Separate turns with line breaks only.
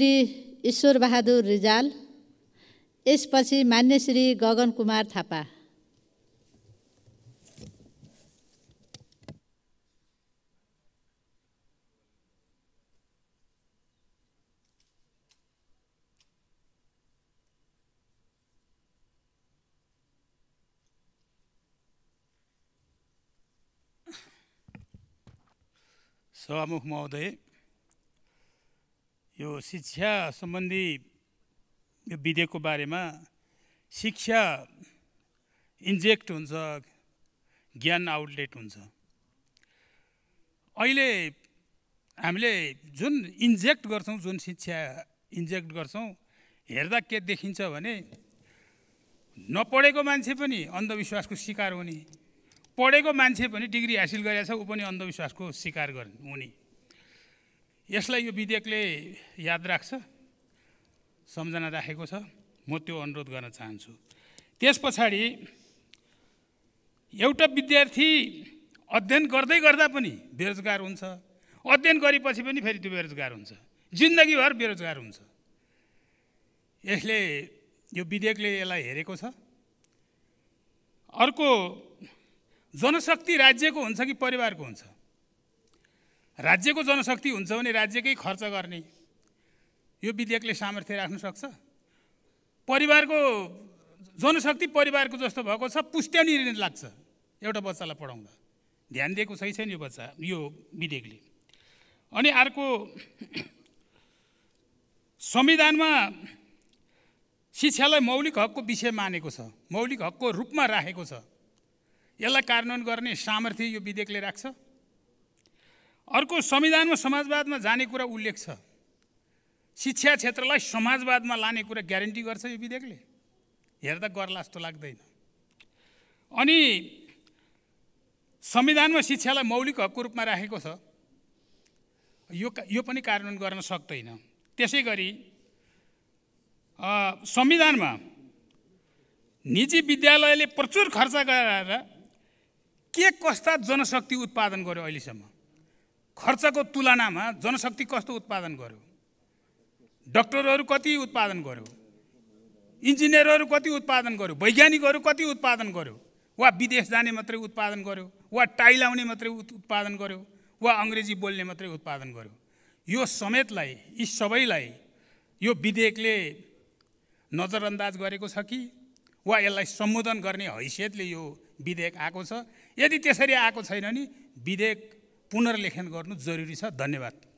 श्री बहादुर रिजाल यसपछि मान्य श्री गगन कुमार थापा सभामुख महोदय यो शिक्षा सम्बन्धी यो विधेयकको बारेमा शिक्षा इन्जेक्ट हुन्छ ज्ञान आउटलेट हुन्छ अहिले हामीले जुन इन्जेक्ट गर्छौँ जुन शिक्षा इन्जेक्ट गर्छौँ हेर्दा के देखिन्छ भने नपढेको मान्छे पनि अन्धविश्वासको शिकार हुने पढेको मान्छे पनि डिग्री हासिल गरेछ ऊ पनि अन्धविश्वासको शिकार गर्ने हुने यसलाई यो विधेयकले याद राख्छ सम्झना राखेको छ म त्यो अनुरोध गर्न चाहन्छु त्यस पछाडि एउटा विद्यार्थी अध्ययन गर्दै गर्दा पनि बेरोजगार हुन्छ अध्ययन गरेपछि पनि फेरि त्यो बेरोजगार हुन्छ जिन्दगीभर बेरोजगार हुन्छ यसले यो विधेयकले यसलाई हेरेको छ अर्को जनशक्ति राज्यको हुन्छ कि परिवारको हुन्छ राज्यको जनशक्ति हुन्छ भने राज्यकै खर्च गर्ने यो विधेयकले सामर्थ्य राख्न सक्छ परिवारको जनशक्ति परिवारको जस्तो भएको छ पुष्ट्याउने ऋण लाग्छ एउटा बच्चालाई पढाउँदा ध्यान दिएको सही छैन यो बच्चा यो विधेयकले अनि अर्को संविधानमा शिक्षालाई मौलिक हकको विषय मानेको छ मौलिक हकको रूपमा राखेको छ यसलाई कार्यान्वयन गर्ने सामर्थ्य यो विधेयकले राख्छ अर्को संविधानमा समाजवादमा जाने कुरा उल्लेख छ शिक्षा क्षेत्रलाई समाजवादमा लाने कुरा ग्यारेन्टी गर्छ यो विधेयकले हेर्दा गर्ला जस्तो लाग्दैन अनि संविधानमा शिक्षालाई मौलिक हकको रूपमा राखेको छ यो यो पनि कार्यान्वयन गर्न सक्दैन त्यसै गरी संविधानमा निजी विद्यालयले प्रचुर खर्च गराएर के कस्ता जनशक्ति उत्पादन गर्यो अहिलेसम्म खर्चको तुलनामा जनशक्ति कस्तो उत्पादन गर्यो डक्टरहरू कति उत्पादन गर्यो इन्जिनियरहरू कति उत्पादन गर्यो वैज्ञानिकहरू कति उत्पादन गर्यो वा विदेश जाने मात्रै उत्पादन गर्यो वा टाइल आउने मात्रै उत्पादन गर्यो वा अङ्ग्रेजी बोल्ने मात्रै उत्पादन गर्यो यो समेतलाई यी सबैलाई यो विधेयकले नजरअन्दाज गरेको छ कि वा यसलाई सम्बोधन गर्ने हैसियतले यो विधेयक आएको छ यदि त्यसरी आएको छैन नि विधेयक पुनर्लेखन गर्नु जरुरी छ धन्यवाद